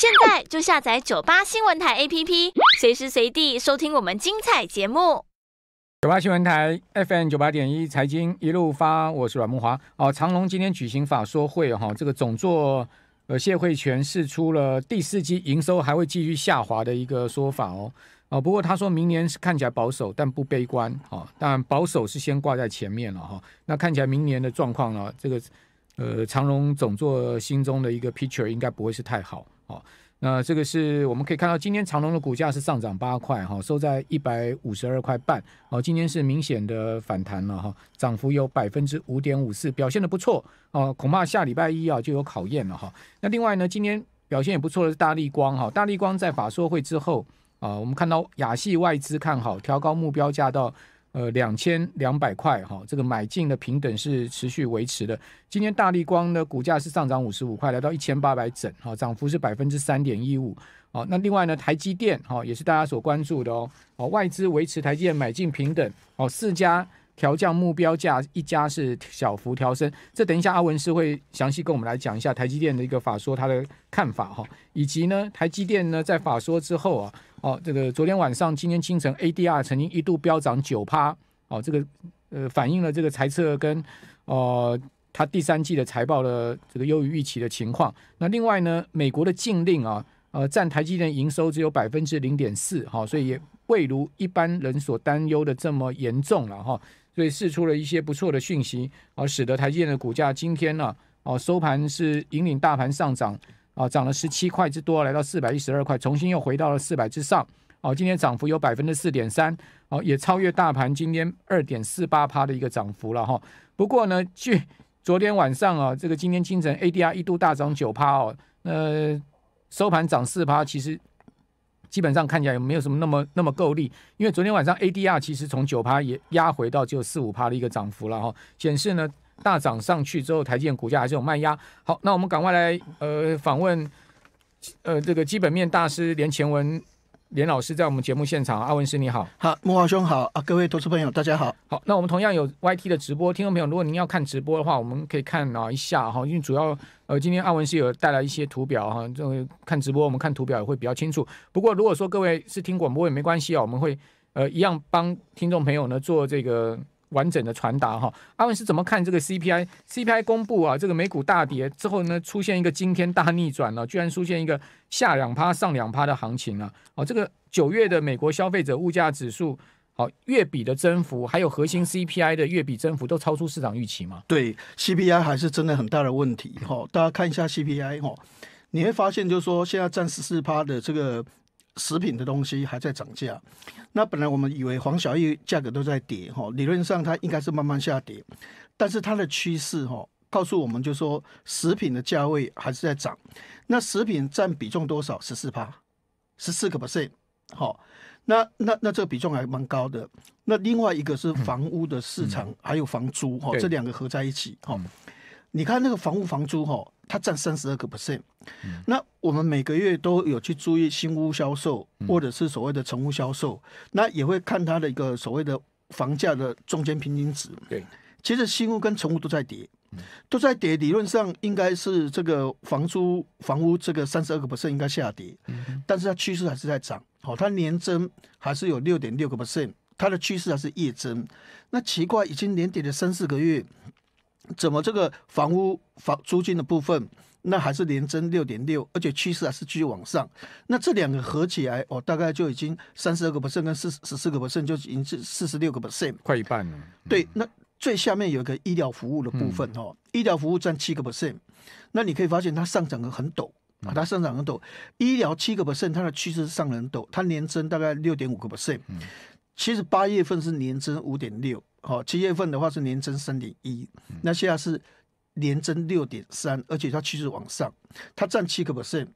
现在就下载九八新闻台 APP，随时随地收听我们精彩节目。九八新闻台 FM 九八点一财经一路发，我是阮慕华。哦，长隆今天举行法说会哈，这个总座呃谢惠全释出了第四季营收还会继续下滑的一个说法哦。哦，不过他说明年是看起来保守，但不悲观。哦，但保守是先挂在前面了哈。那看起来明年的状况呢？这个呃长隆总座心中的一个 picture 应该不会是太好。好，那这个是我们可以看到，今天长隆的股价是上涨八块，哈，收在一百五十二块半。哦，今天是明显的反弹了，哈，涨幅有百分之五点五四，表现的不错。哦，恐怕下礼拜一啊就有考验了，哈。那另外呢，今天表现也不错的是大立光，哈，大立光在法说会之后，啊，我们看到亚细外资看好，调高目标价到。呃，两千两百块哈，这个买进的平等是持续维持的。今天大力光呢，股价是上涨五十五块，来到一千八百整哈，涨幅是百分之三点一五哦。那另外呢，台积电哈也是大家所关注的哦哦，外资维持台积电买进平等哦，四家。调降目标价，一家是小幅调升。这等一下阿文是会详细跟我们来讲一下台积电的一个法说，他的看法哈，以及呢台积电呢在法说之后啊，哦这个昨天晚上今天清晨 ADR 曾经一度飙涨九趴，哦这个呃反映了这个财侧跟哦它第三季的财报的这个优于预期的情况。那另外呢，美国的禁令啊，呃占台积电营收只有百分之零点四，哈，所以也未如一般人所担忧的这么严重了哈。对，释出了一些不错的讯息，啊，使得台积电的股价今天呢，哦收盘是引领大盘上涨，啊涨了十七块之多，来到四百一十二块，重新又回到了四百之上，哦今天涨幅有百分之四点三，哦也超越大盘今天二点四八趴的一个涨幅了哈。不过呢，据 昨天晚上啊，这个今天清晨 ADR 一度大涨九趴哦，呃收盘涨四趴，其实。基本上看起来也没有什么那么那么够力，因为昨天晚上 ADR 其实从九趴也压回到只有四五趴的一个涨幅了哈，显示呢大涨上去之后，台积电股价还是有慢压。好，那我们赶快来呃访问呃这个基本面大师连前文连老师在我们节目现场，阿文师你好，好木华兄好啊，各位投资朋友大家好好，那我们同样有 YT 的直播，听众朋友如果您要看直播的话，我们可以看啊一下哈，因为主要。呃，今天阿文是有带来一些图表哈，这种看直播我们看图表也会比较清楚。不过如果说各位是听广播也没关系啊，我们会呃一样帮听众朋友呢做这个完整的传达哈。阿文是怎么看这个 CPI？CPI 公布啊，这个美股大跌之后呢，出现一个惊天大逆转了，居然出现一个下两趴上两趴的行情啊！哦，这个九月的美国消费者物价指数。好月比的增幅，还有核心 CPI 的月比增幅都超出市场预期嘛？对，CPI 还是真的很大的问题。吼，大家看一下 CPI 哦，你会发现就是说，现在占十四趴的这个食品的东西还在涨价。那本来我们以为黄小玉价格都在跌，哈，理论上它应该是慢慢下跌，但是它的趋势哈，告诉我们就说，食品的价位还是在涨。那食品占比重多少？十四趴，十四个 percent。好，那那那这个比重还蛮高的。那另外一个是房屋的市场，还有房租哈，这两个合在一起哈。你看那个房屋房租哈，它占三十二个 percent。那我们每个月都有去注意新屋销售，或者是所谓的成屋销售，那也会看它的一个所谓的房价的中间平均值。对，其实新屋跟成屋都在跌。都在跌，理论上应该是这个房租房屋这个三十二个 percent 应该下跌，嗯，但是它趋势还是在涨，好，它年增还是有六点六个 percent，它的趋势还是月增，那奇怪，已经连跌了三四个月，怎么这个房屋房租金的部分那还是连增六点六，而且趋势还是继续往上，那这两个合起来，哦，大概就已经三十二个 percent 跟四十四个 percent 就已经是四十六个 percent，快一半了，对，那。最下面有一个医疗服务的部分哦，医疗服务占七个 percent，那你可以发现它上涨的很陡啊，它上涨很陡，医疗七个 percent 它的趋势是上很陡，它年增大概六点五个 percent，其实八月份是年增五点六，好七月份的话是年增三点一，那现在是年增六点三，而且它趋势往上，它占七个 percent，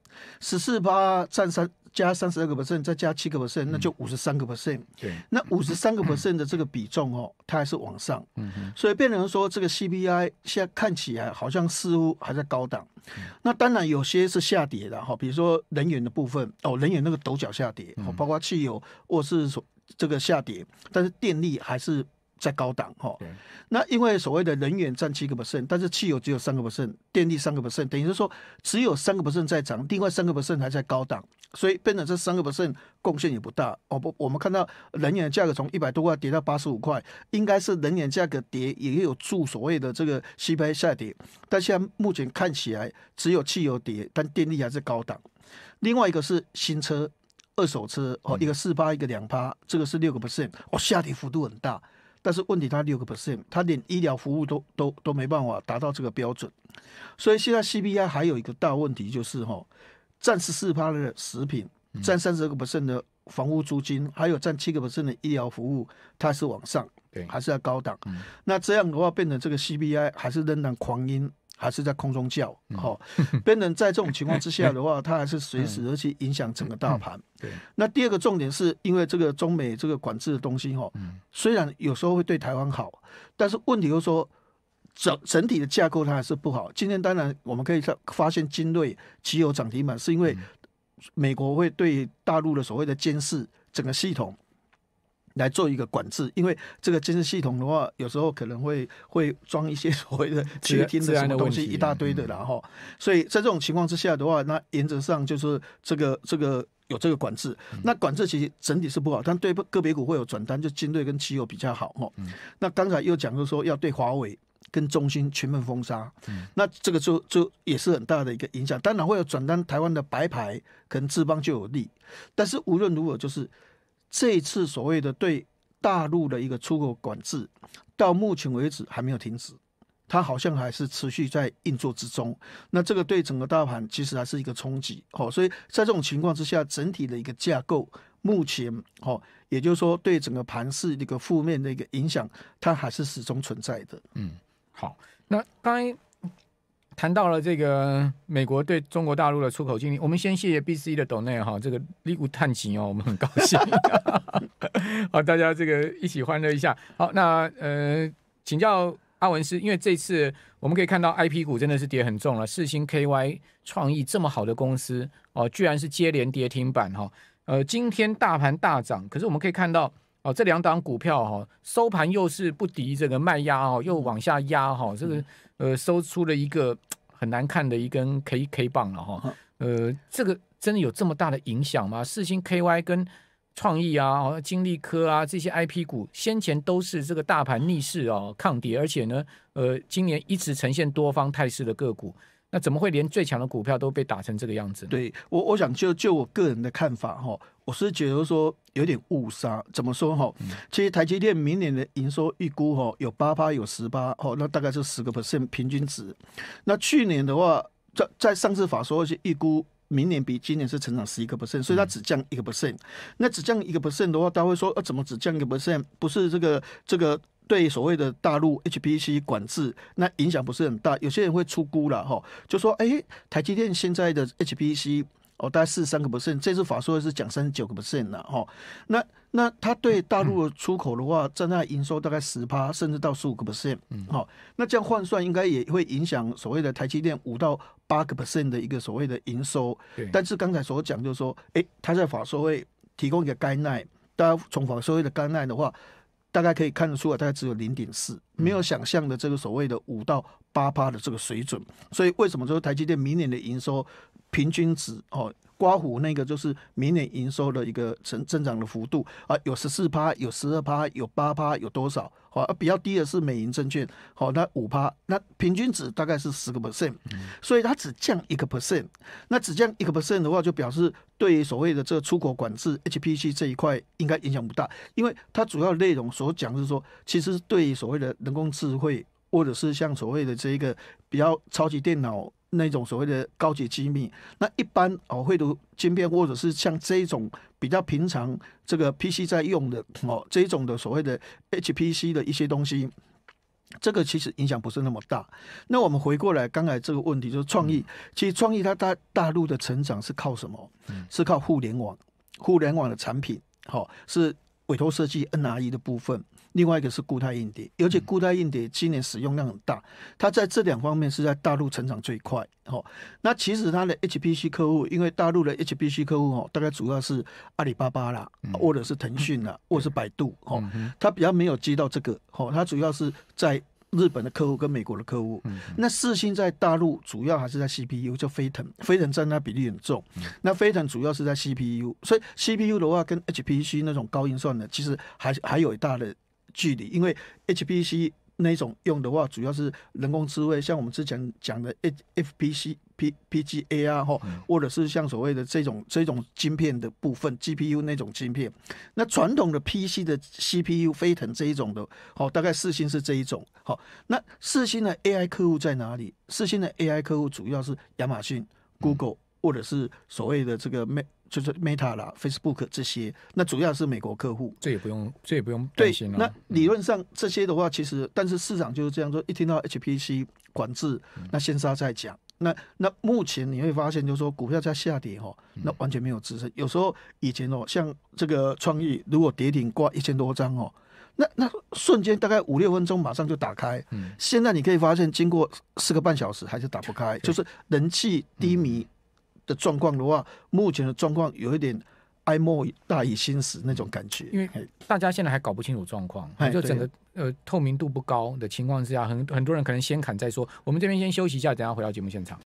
十四八占三。加三十二个 percent，再加七个 percent，那就五十三个 percent。对，那五十三个 percent 的这个比重哦，它还是往上。嗯所以变成说，这个 CPI 现在看起来好像似乎还在高档。那当然有些是下跌的哈，比如说能源的部分哦，能源那个陡角下跌，包括汽油或是说这个下跌，但是电力还是。在高档哈，那因为所谓的能源占七个不 t 但是汽油只有三个不 t 电力三个不 t 等于是说只有三个不 t 在涨，另外三个不 t 还在高档，所以变成这三个不 t 贡献也不大哦。不，我们看到能源价格从一百多块跌到八十五块，应该是能源价格跌也有助所谓的这个 CPI 下跌，但现在目前看起来只有汽油跌，但电力还是高档。另外一个是新车、二手车哦，一个四八，一个两趴，这个是六个不 t 哦，下跌幅度很大。但是问题，它六个 percent，它连医疗服务都都都没办法达到这个标准，所以现在 CPI 还有一个大问题就是哈，占十四趴的食品，占三十个 percent 的房屋租金，还有占七个 percent 的医疗服务，它是往上，还是要高档？那这样的话，变成这个 CPI 还是仍然狂音。还是在空中叫，好，变成在这种情况之下的话，它还是随时而去影响整个大盘。对，那第二个重点是因为这个中美这个管制的东西，哈，虽然有时候会对台湾好，但是问题又说整整体的架构它还是不好。今天当然我们可以发发现金锐其有涨停板，是因为美国会对大陆的所谓的监视整个系统。来做一个管制，因为这个监视系统的话，有时候可能会 会装一些所谓的窃听的什么东西一大堆的，然后，所以在这种情况之下的话，那原则上就是这个这个有这个管制，那管制其实整体是不好，但对个别股会有转单，就金队跟七友比较好哦。那刚才又讲到说要对华为跟中兴全面封杀，那这个就就也是很大的一个影响，当然会有转单，台湾的白牌可能智邦就有利，但是无论如何就是。这次所谓的对大陆的一个出口管制，到目前为止还没有停止，它好像还是持续在运作之中。那这个对整个大盘其实还是一个冲击，哦，所以在这种情况之下，整体的一个架构目前，哦，也就是说对整个盘市一个负面的一个影响，它还是始终存在的。嗯，好，那刚。谈到了这个美国对中国大陆的出口禁令，我们先谢谢 B C 的董内哈，这个礼物探情哦，我们很高兴，好，大家这个一起欢乐一下。好，那呃，请教阿文斯，因为这次我们可以看到 I P 股真的是跌很重了，四星 K Y 创意这么好的公司哦，居然是接连跌停板哈。呃，今天大盘大涨，可是我们可以看到。哦，这两档股票哈，收盘又是不敌这个卖压哦，又往下压哈，这个呃收出了一个很难看的一根 K K 棒了哈，呃，这个真的有这么大的影响吗？四星 K Y 跟创意啊、金立科啊这些 I P 股先前都是这个大盘逆势哦抗跌，而且呢，呃，今年一直呈现多方态势的个股。那怎么会连最强的股票都被打成这个样子？对我，我想就就我个人的看法哈，我是觉得说有点误杀。怎么说哈？其实台积电明年的营收预估哈有八趴有十八哦，那大概是十个 percent 平均值。那去年的话，在在上次法说是预估明年比今年是成长十一个 percent，所以它只降一个 percent。那只降一个 percent 的话，大家会说呃，怎么只降一个 percent？不是这个这个。对所谓的大陆 HPC 管制，那影响不是很大。有些人会出估了哈，就说：哎，台积电现在的 HPC 哦，大概四三个 percent。这次法说是讲三十九个 percent 了哈。那那它对大陆出口的话，占它营收大概十趴，甚至到十五个 percent。嗯，好，那这样换算应该也会影响所谓的台积电五到八个 percent 的一个所谓的营收。但是刚才所讲就是说，哎，他在法说会提供一个干扰，大家从法说会的干扰的话。大概可以看得出来，大概只有零点四，没有想象的这个所谓的五到八趴的这个水准。所以为什么说台积电明年的营收平均值哦？瓜虎那个就是明年营收的一个增增长的幅度啊，有十四趴，有十二趴，有八趴，有多少？好，比较低的是美银证券，好，那五趴，那平均值大概是十个 percent，所以它只降一个 percent，那只降一个 percent 的话，就表示对所谓的这出口管制 HPC 这一块应该影响不大，因为它主要内容所讲是说，其实对所谓的人工智慧，或者是像所谓的这一个比较超级电脑。那种所谓的高级机密，那一般哦会读晶片或者是像这种比较平常这个 PC 在用的哦这种的所谓的 HPC 的一些东西，这个其实影响不是那么大。那我们回过来，刚才这个问题就是创意，其实创意它大大陆的成长是靠什么？是靠互联网，互联网的产品好是委托设计 NRE 的部分。另外一个是固态硬碟，而且固态硬碟今年使用量很大，它在这两方面是在大陆成长最快。哦，那其实它的 HPC 客户，因为大陆的 HPC 客户哦，大概主要是阿里巴巴啦，或者是腾讯啦，或者是百度。哦，它比较没有接到这个。哦，它主要是在日本的客户跟美国的客户。那四星在大陆主要还是在 CPU，就飞腾，飞腾占它比例很重。那飞腾主要是在 CPU，所以 CPU 的话跟 HPC 那种高音算的，其实还还有一大的。距离，因为 HPC 那种用的话，主要是人工智慧，像我们之前讲的 HFPCPPGA 啊，或者是像所谓的这种这种晶片的部分 GPU 那种晶片。那传统的 PC 的 CPU 飞腾这一种的，好，大概四星是这一种。好，那四星的 AI 客户在哪里？四星的 AI 客户主要是亚马逊、Google 或者是所谓的这个麦。就是 Meta 啦、Facebook 这些，那主要是美国客户。这也不用，这也不用担心了。那理论上这些的话，其实但是市场就是这样说，一听到 HPC 管制，那先杀再讲。那那目前你会发现，就是说股票在下跌哦，那完全没有支撑。有时候以前哦，像这个创意，如果跌停挂一千多张哦，那那瞬间大概五六分钟马上就打开。嗯，现在你可以发现，经过四个半小时还是打不开，就是人气低迷。状况的话，目前的状况有一点哀莫大于心死那种感觉，因为大家现在还搞不清楚状况，就整个呃透明度不高的情况之下，很很多人可能先砍再说。我们这边先休息一下，等下回到节目现场。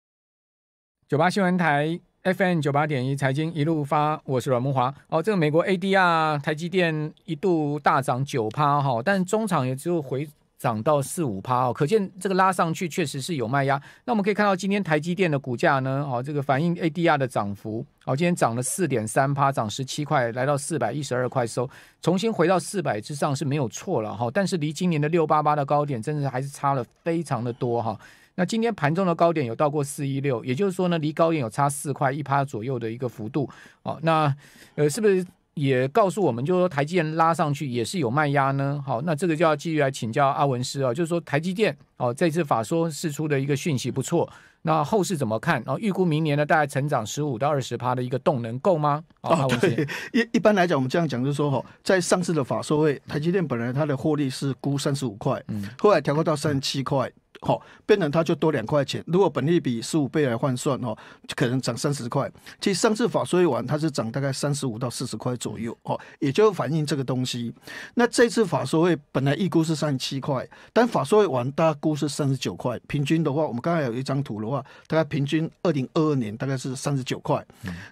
九八新闻台 F N 九八点一财经一路发，我是阮梦华。哦，这个美国 A D R 台积电一度大涨九趴哈，但中场也只有回。涨到四五趴哦，可见这个拉上去确实是有卖压。那我们可以看到今天台积电的股价呢，哦，这个反映 ADR 的涨幅，哦，今天涨了四点三趴，涨十七块，来到四百一十二块收，重新回到四百之上是没有错了哈。但是离今年的六八八的高点，真的还是差了非常的多哈。那今天盘中的高点有到过四一六，也就是说呢，离高点有差四块一趴左右的一个幅度哦。那呃，是不是？也告诉我们，就说台积电拉上去也是有卖压呢。好，那这个就要继续来请教阿文师啊。就是说台积电哦，这次法说释出的一个讯息不错，那后市怎么看？哦，预估明年呢大概成长十五到二十趴的一个动能够吗？哦，阿文师一一般来讲，我们这样讲就说哈，在上次的法说会，台积电本来它的获利是估三十五块，后来调高到三十七块。好，变成它就多两块钱。如果本利比十五倍来换算哦，可能涨三十块。其实上次法说完，它是涨大概三十五到四十块左右。哦，也就反映这个东西。那这次法说会本来预估是三十七块，但法说会完大概估是三十九块。平均的话，我们刚才有一张图的话，大概平均二零二二年大概是三十九块。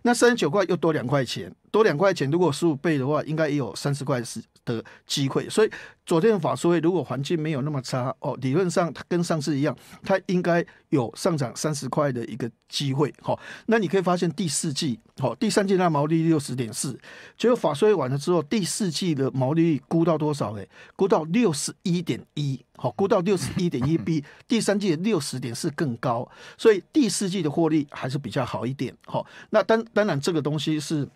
那三十九块又多两块钱，多两块钱如果十五倍的话，应该也有三十块是的机会，所以昨天法税会如果环境没有那么差哦，理论上它跟上次一样，它应该有上涨三十块的一个机会。好，那你可以发现第四季好，第三季那毛利六十点四，结果法税会完了之后，第四季的毛利率估到多少嘞？估到六十一点一，好，估到六十一点一，比第三季的六十点四更高，所以第四季的获利还是比较好一点。好，那当当然这个东西是。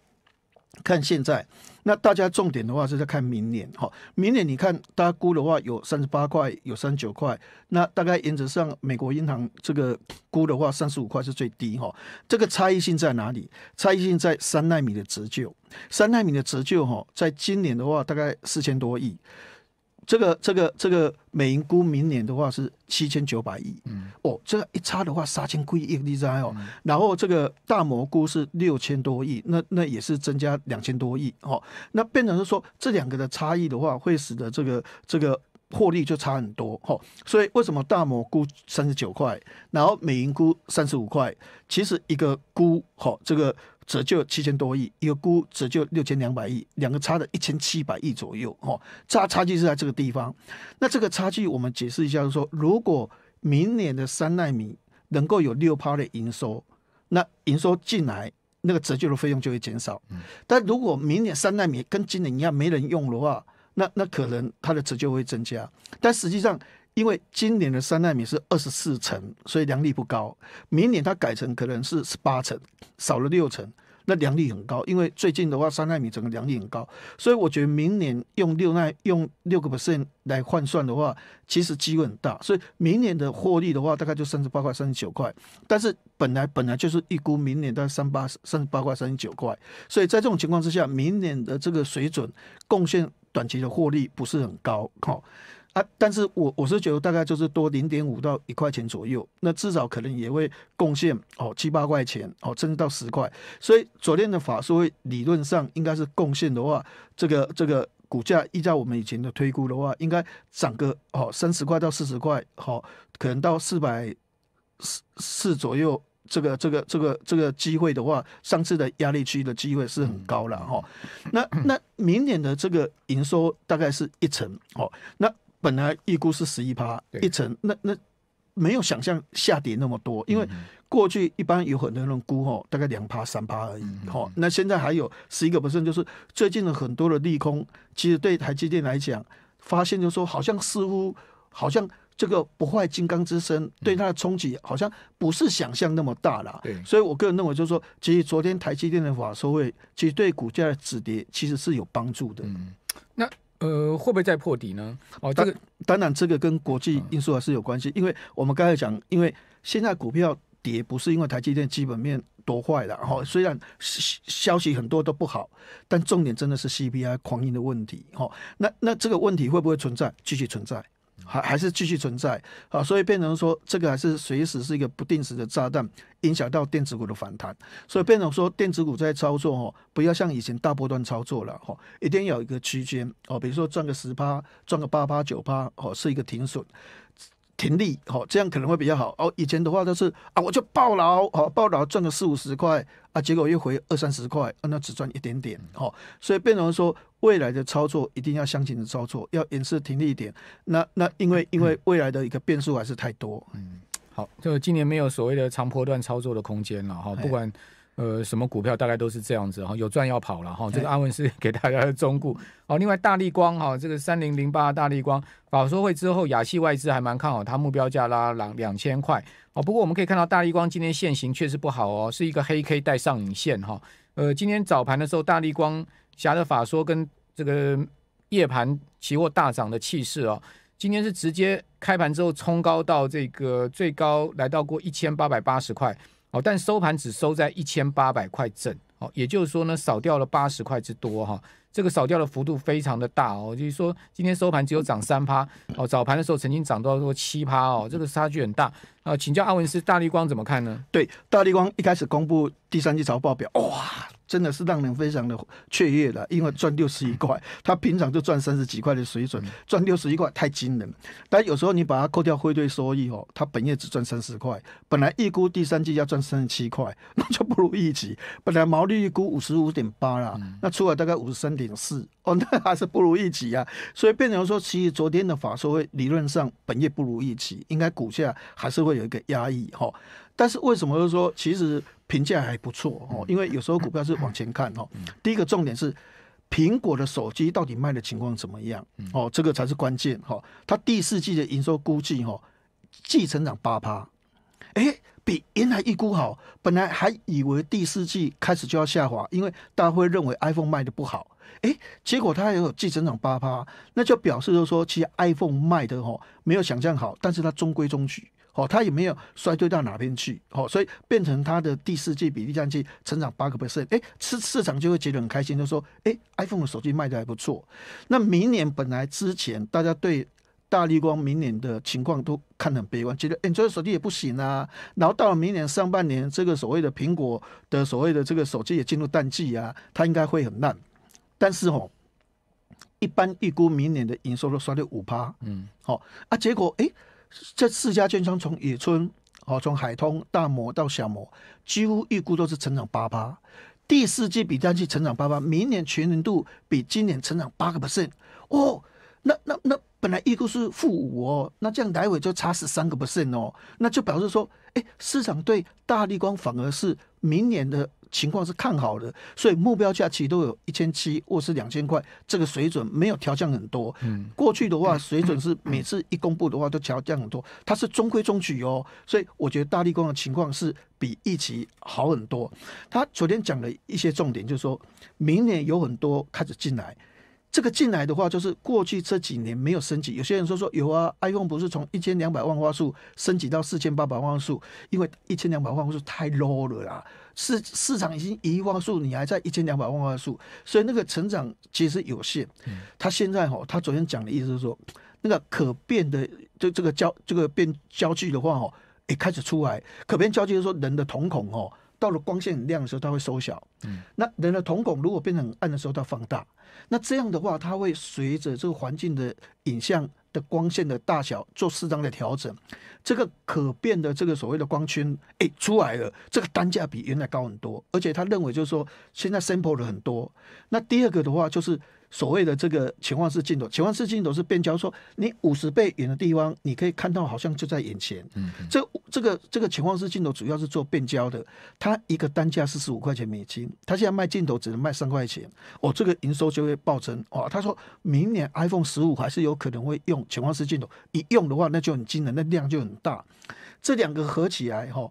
看现在，那大家重点的话是在看明年哈。明年你看，大家估的话有三十八块，有三九块。那大概原则上美国银行这个估的话，三十五块是最低哈。这个差异性在哪里？差异性在三纳米的折旧。三纳米的折旧哈，在今年的话大概四千多亿。这个这个这个美银估明年的话是七千九百亿。这一差的话，三千亿一个亿在哦，然后这个大蘑菇是六千多亿，那那也是增加两千多亿哦，那变成是说这两个的差异的话，会使得这个这个获利就差很多哦。所以为什么大蘑菇三十九块，然后美银菇三十五块？其实一个菇哦，这个折旧七千多亿，一个估折旧六千两百亿，两个差的一千七百亿左右哦，差差距是在这个地方。那这个差距我们解释一下，就是说如果明年的三纳米能够有六趴的营收，那营收进来，那个折旧的费用就会减少。但如果明年三纳米跟今年一样没人用的话，那那可能它的折旧会增加。但实际上，因为今年的三纳米是二十四层，所以良率不高。明年它改成可能是十八层，少了六层。那良率很高，因为最近的话三纳米整个良率很高，所以我觉得明年用六纳用六个 percent 来换算的话，其实机会很大。所以明年的获利的话，大概就三十八块、三十九块。但是本来本来就是预估明年在三八三十八块、三十九块，所以在这种情况之下，明年的这个水准贡献短期的获利不是很高。好。啊，但是我我是觉得大概就是多零点五到一块钱左右，那至少可能也会贡献哦七八块钱哦，甚至到十块。所以昨天的法说理论上应该是贡献的话，这个这个股价依照我们以前的推估的话，应该涨个哦三十块到四十块，好，可能到四百四四左右。这个这个这个这个机会的话，上次的压力区的机会是很高了哈。那那明年的这个营收大概是一成哦，那。本来预估是十一趴一层，那那没有想象下跌那么多，因为过去一般有很多人估哦，大概两趴三趴而已哈。那现在还有十一个本身就是最近的很多的利空，其实对台积电来讲，发现就说好像似乎好像这个不坏金刚之身对它的冲击，好像不是想象那么大了。对，所以我个人认为就是说，其实昨天台积电的法说会，其实对股价的止跌其实是有帮助的。嗯，那。呃，会不会再破底呢？哦，这个当然，这个跟国际因素还是有关系，因为我们刚才讲，因为现在股票跌不是因为台积电基本面多坏了，哈，虽然消息很多都不好，但重点真的是 CPI 狂印的问题，哈。那那这个问题会不会存在？继续存在？还还是继续存在啊，所以变成说这个还是随时是一个不定时的炸弹，影响到电子股的反弹。所以变成说电子股在操作哦，不要像以前大波段操作了哈，一定要有一个区间哦，比如说赚个十趴，赚个八八九趴哦，是一个停损。停利，好，这样可能会比较好。哦，以前的话都是啊，我就暴了，好，爆了赚个四五十块，啊，结果又回二三十块，那只赚一点点，好，所以变成说未来的操作一定要相心的操作，要严丝停利一点。那那因为因为未来的一个变数还是太多，嗯，好，就今年没有所谓的长波段操作的空间了哈，不管。呃，什么股票大概都是这样子哈，有赚要跑了哈。这个安文是 给大家的忠告。哦。另外，大力光哈，这个三零零八大力光法说会之后，亚细外资还蛮看好它，目标价拉两两千块哦。不过我们可以看到大力光今天现形确实不好哦，是一个黑 K 带上影线哈。呃，今天早盘的时候，大力光挟的法说跟这个夜盘期货大涨的气势哦，今天是直接开盘之后冲高到这个最高来到过一千八百八十块。哦，但收盘只收在一千八百块整，哦，也就是说呢，少掉了八十块之多哈，这个少掉的幅度非常的大哦，就是说今天收盘只有涨三趴，哦，早盘的时候曾经涨到说七趴哦，这个差距很大啊，请教阿文斯大力光怎么看呢？对，大力光一开始公布第三季财报表，哇。真的是让人非常的雀跃的，因为赚六十一块，他平常就赚三十几块的水准，赚六十一块太惊人。但有时候你把它扣掉汇兑收益哦，他本月只赚三十块，本来预估第三季要赚三十七块，那就不如预期。本来毛利预估五十五点八啦，那出了大概五十三点四哦，那还是不如预期啊。所以变成说，其实昨天的法说会理论上本月不如预期，应该股价还是会有一个压抑哈。但是为什么说其实评价还不错哦？因为有时候股票是往前看哦。第一个重点是苹果的手机到底卖的情况怎么样哦？这个才是关键哈。它第四季的营收估计哈，季成长八趴，哎，比原来预估好。本来还以为第四季开始就要下滑，因为大家会认为 iPhone 卖的不好。哎，结果它也有季增长八趴，那就表示就是说，其实 iPhone 卖的哦没有想象好，但是它中规中矩哦，它也没有衰退到哪边去哦，所以变成它的第四季比第三季成长八个 percent，哎，市市场就会觉得很开心，就说哎，iPhone 的手机卖的还不错。那明年本来之前大家对大立光明年的情况都看得很悲观，觉得 Android 手机也不行啊。然后到了明年上半年，这个所谓的苹果的所谓的这个手机也进入淡季啊，它应该会很烂。但是哦，一般预估明年的营收都衰掉五趴，嗯，好啊，结果哎，这四家券商从野村哦，从海通、大摩到小摩，几乎预估都是成长八趴，第四季比第季成长八趴，明年全年度比今年成长八个 percent 哦，那那那本来预估是负五哦，那这样来回就差十三个 percent 哦，那就表示说，哎，市场对大立光反而是明年的。情况是看好的，所以目标价其实都有一千七，或是两千块这个水准，没有调降很多。嗯，过去的话水准是每次一公布的话都调降很多，它是中规中矩哦。所以我觉得大力工的情况是比一期好很多。他昨天讲的一些重点就是说明年有很多开始进来，这个进来的话就是过去这几年没有升级，有些人说说有啊，iPhone 不是从一千两百万画素升级到四千八百万画素，因为一千两百万画素太 low 了啦。市市场已经一亿万数，你还在一千两百万万数，所以那个成长其实有限。他现在哈，他昨天讲的意思是说，那个可变的就这个焦这个变焦距的话哈，也开始出来。可变焦距是说，人的瞳孔哦，到了光线很亮的时候，它会缩小。嗯，那人的瞳孔如果变成暗的时候，它放大。那这样的话，它会随着这个环境的影像。的光线的大小做适当的调整，这个可变的这个所谓的光圈哎出来了，这个单价比原来高很多，而且他认为就是说现在 sample 了很多。那第二个的话就是所谓的这个潜望式镜头，潜望式镜头是变焦，说你五十倍远的地方你可以看到好像就在眼前，这。这个这个潜望式镜头主要是做变焦的，它一个单价四十五块钱美金，它现在卖镜头只能卖三块钱，哦，这个营收就会暴增哦。他说明年 iPhone 十五还是有可能会用潜望式镜头，一用的话那就很惊人，那量就很大，这两个合起来哈。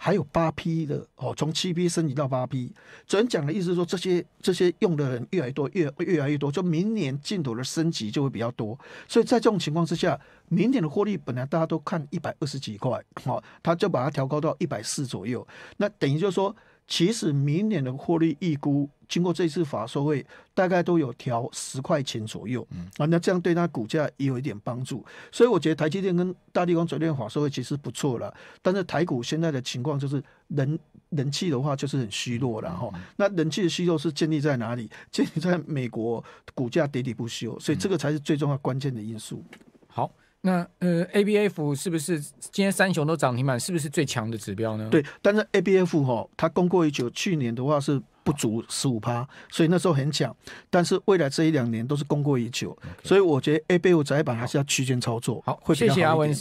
还有八 P 的哦，从七 P 升级到八批。总讲的意思是说，这些这些用的人越来越多，越越来越多，就明年镜头的升级就会比较多。所以在这种情况之下，明年的获利本来大家都看一百二十几块，好，他就把它调高到一百四左右。那等于就是说。其实明年的获利预估，经过这次法说会，大概都有调十块钱左右，啊，那这样对它股价也有一点帮助。所以我觉得台积电跟大地光昨天法说会其实不错了，但是台股现在的情况就是人人气的话就是很虚弱了哈。那人气的虚弱是建立在哪里？建立在美国股价跌跌不休，所以这个才是最重要关键的因素。好。那呃，A B F 是不是今天三雄都涨停板？是不是最强的指标呢？对，但是 A B F 哈，它供过于求，去年的话是不足十五趴，所以那时候很强。但是未来这一两年都是供过于求，所以我觉得 A B F 窄板还是要区间操作。好，谢谢阿文。